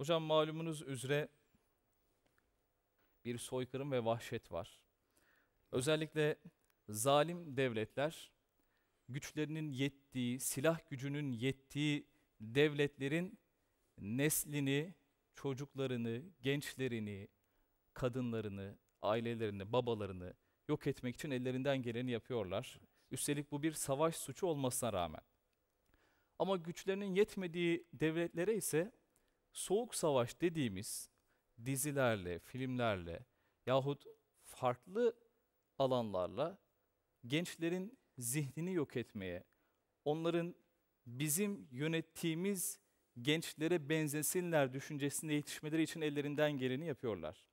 Hocam malumunuz üzere bir soykırım ve vahşet var. Özellikle zalim devletler güçlerinin yettiği, silah gücünün yettiği devletlerin neslini, çocuklarını, gençlerini, kadınlarını, ailelerini, babalarını yok etmek için ellerinden geleni yapıyorlar. Üstelik bu bir savaş suçu olmasına rağmen. Ama güçlerinin yetmediği devletlere ise soğuk savaş dediğimiz dizilerle, filmlerle yahut farklı alanlarla gençlerin zihnini yok etmeye, onların bizim yönettiğimiz gençlere benzesinler düşüncesinde yetişmeleri için ellerinden geleni yapıyorlar.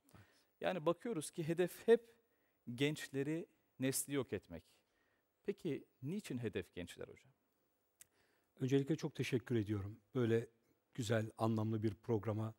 Yani bakıyoruz ki hedef hep gençleri nesli yok etmek. Peki niçin hedef gençler hocam? Öncelikle çok teşekkür ediyorum. Böyle güzel, anlamlı bir programa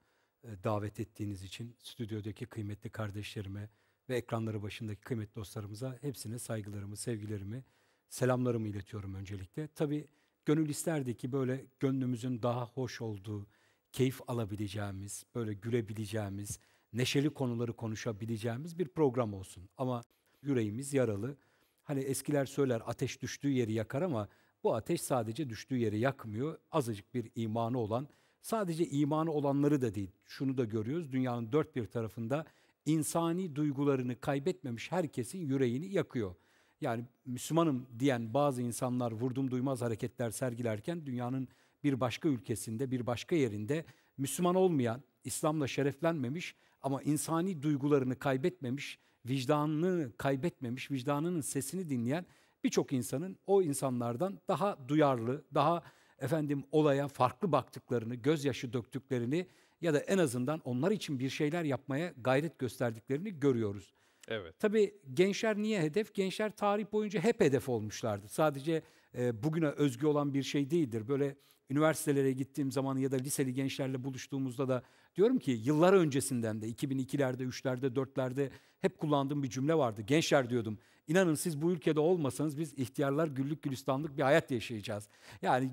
e, davet ettiğiniz için stüdyodaki kıymetli kardeşlerime ve ekranları başındaki kıymetli dostlarımıza hepsine saygılarımı, sevgilerimi, selamlarımı iletiyorum öncelikle. Tabii gönül isterdi ki böyle gönlümüzün daha hoş olduğu, keyif alabileceğimiz, böyle gülebileceğimiz, neşeli konuları konuşabileceğimiz bir program olsun. Ama yüreğimiz yaralı. Hani eskiler söyler ateş düştüğü yeri yakar ama bu ateş sadece düştüğü yeri yakmıyor. Azıcık bir imanı olan Sadece imanı olanları da değil. Şunu da görüyoruz. Dünyanın dört bir tarafında insani duygularını kaybetmemiş herkesin yüreğini yakıyor. Yani Müslümanım diyen bazı insanlar vurdum duymaz hareketler sergilerken dünyanın bir başka ülkesinde, bir başka yerinde Müslüman olmayan, İslam'la şereflenmemiş ama insani duygularını kaybetmemiş, vicdanını kaybetmemiş, vicdanının sesini dinleyen birçok insanın o insanlardan daha duyarlı, daha efendim olaya farklı baktıklarını, gözyaşı döktüklerini ya da en azından onlar için bir şeyler yapmaya gayret gösterdiklerini görüyoruz. Evet. Tabii gençler niye hedef? Gençler tarih boyunca hep hedef olmuşlardı. Sadece e, bugüne özgü olan bir şey değildir. Böyle üniversitelere gittiğim zaman ya da liseli gençlerle buluştuğumuzda da diyorum ki yıllar öncesinden de 2002'lerde, 3'lerde, 4'lerde hep kullandığım bir cümle vardı. Gençler diyordum. İnanın siz bu ülkede olmasanız biz ihtiyarlar güllük gülistanlık bir hayat yaşayacağız. Yani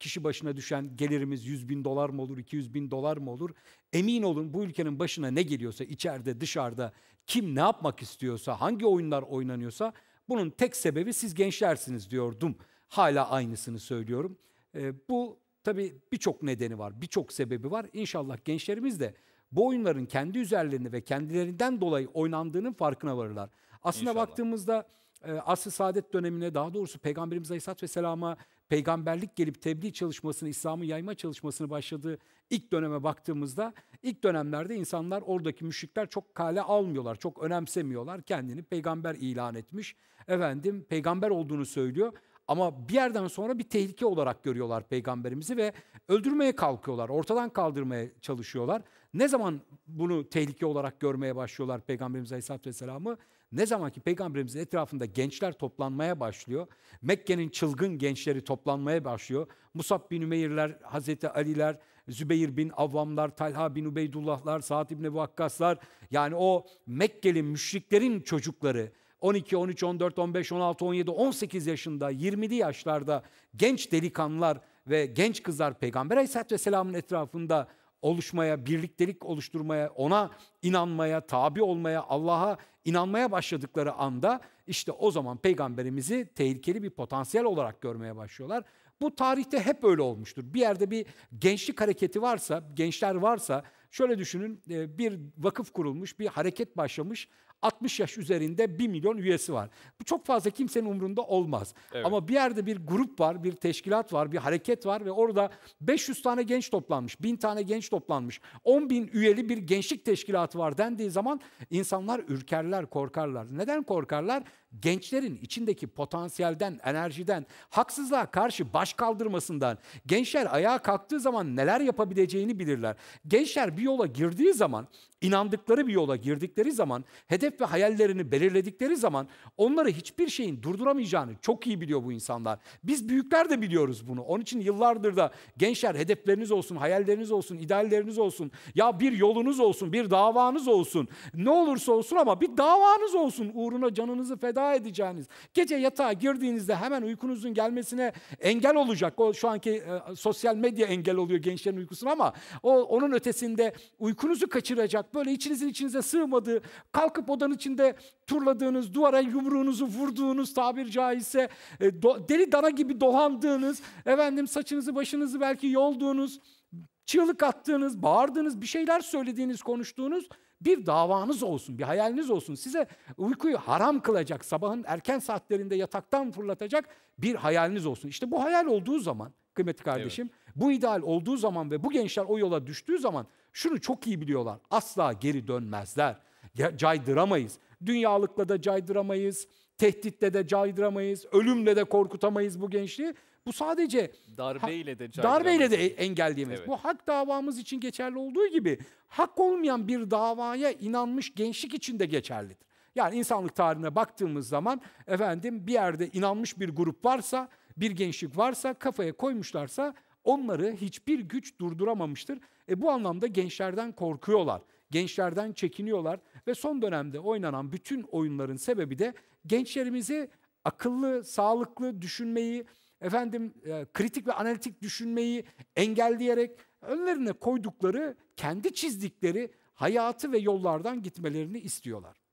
kişi başına düşen gelirimiz 100 bin dolar mı olur, 200 bin dolar mı olur? Emin olun bu ülkenin başına ne geliyorsa içeride, dışarıda, kim ne yapmak istiyorsa, hangi oyunlar oynanıyorsa bunun tek sebebi siz gençlersiniz diyordum. Hala aynısını söylüyorum. E, bu tabii birçok nedeni var, birçok sebebi var. İnşallah gençlerimiz de bu oyunların kendi üzerlerini ve kendilerinden dolayı oynandığının farkına varırlar. Aslında İnşallah. baktığımızda e, asr saadet dönemine daha doğrusu Peygamberimiz Aleyhisselatü Vesselam'a peygamberlik gelip tebliğ çalışmasını, İslam'ı yayma çalışmasını başladığı ilk döneme baktığımızda ilk dönemlerde insanlar oradaki müşrikler çok kale almıyorlar, çok önemsemiyorlar. Kendini peygamber ilan etmiş. Efendim peygamber olduğunu söylüyor. Ama bir yerden sonra bir tehlike olarak görüyorlar peygamberimizi ve öldürmeye kalkıyorlar, ortadan kaldırmaya çalışıyorlar. Ne zaman bunu tehlike olarak görmeye başlıyorlar peygamberimiz Aleyhisselatü Vesselam'ı? Ne zaman ki peygamberimizin etrafında gençler toplanmaya başlıyor, Mekke'nin çılgın gençleri toplanmaya başlıyor. Musab bin Ümeyr'ler, Hazreti Ali'ler, Zübeyir bin Avvamlar, Talha bin Ubeydullah'lar, Sa'd bin Ebu yani o Mekkeli müşriklerin çocukları 12, 13, 14, 15, 16, 17, 18 yaşında, 20'li yaşlarda genç delikanlılar ve genç kızlar Peygamber Aleyhisselatü Vesselam'ın etrafında oluşmaya, birliktelik oluşturmaya, ona inanmaya, tabi olmaya, Allah'a inanmaya başladıkları anda işte o zaman peygamberimizi tehlikeli bir potansiyel olarak görmeye başlıyorlar. Bu tarihte hep öyle olmuştur. Bir yerde bir gençlik hareketi varsa, gençler varsa şöyle düşünün e, bir vakıf kurulmuş, bir hareket başlamış 60 yaş üzerinde 1 milyon üyesi var. Bu çok fazla kimsenin umrunda olmaz. Evet. Ama bir yerde bir grup var, bir teşkilat var, bir hareket var ve orada 500 tane genç toplanmış, 1000 tane genç toplanmış, 10 bin üyeli bir gençlik teşkilatı var dendiği zaman insanlar ürkerler, korkarlar. Neden korkarlar? Gençlerin içindeki potansiyelden, enerjiden, haksızlığa karşı baş kaldırmasından, gençler ayağa kalktığı zaman neler yapabileceğini bilirler. Gençler bir yola girdiği zaman inandıkları bir yola girdikleri zaman, hedef ve hayallerini belirledikleri zaman onları hiçbir şeyin durduramayacağını çok iyi biliyor bu insanlar. Biz büyükler de biliyoruz bunu. Onun için yıllardır da gençler hedefleriniz olsun, hayalleriniz olsun, idealleriniz olsun, ya bir yolunuz olsun, bir davanız olsun. Ne olursa olsun ama bir davanız olsun uğruna canınızı feda edeceğiniz. Gece yatağa girdiğinizde hemen uykunuzun gelmesine engel olacak. O şu anki e, sosyal medya engel oluyor gençlerin uykusuna ama o onun ötesinde uykunuzu kaçıracak böyle içinizin içinize sığmadığı, kalkıp odanın içinde turladığınız, duvara yumruğunuzu vurduğunuz tabir caizse, e, do, deli dana gibi dolandığınız, efendim saçınızı başınızı belki yolduğunuz, çığlık attığınız, bağırdığınız, bir şeyler söylediğiniz, konuştuğunuz bir davanız olsun, bir hayaliniz olsun. Size uykuyu haram kılacak, sabahın erken saatlerinde yataktan fırlatacak bir hayaliniz olsun. İşte bu hayal olduğu zaman kıymetli kardeşim, evet. bu ideal olduğu zaman ve bu gençler o yola düştüğü zaman şunu çok iyi biliyorlar. Asla geri dönmezler. Caydıramayız. Dünyalıkla da caydıramayız. Tehditle de caydıramayız. Ölümle de korkutamayız bu gençliği. Bu sadece darbeyle de darbeyle de e, engelleyemeyiz. Evet. Bu hak davamız için geçerli olduğu gibi hak olmayan bir davaya inanmış gençlik için de geçerlidir. Yani insanlık tarihine baktığımız zaman efendim bir yerde inanmış bir grup varsa, bir gençlik varsa, kafaya koymuşlarsa Onları hiçbir güç durduramamıştır. E bu anlamda gençlerden korkuyorlar, gençlerden çekiniyorlar ve son dönemde oynanan bütün oyunların sebebi de gençlerimizi akıllı, sağlıklı düşünmeyi, efendim e, kritik ve analitik düşünmeyi engelleyerek önlerine koydukları, kendi çizdikleri hayatı ve yollardan gitmelerini istiyorlar.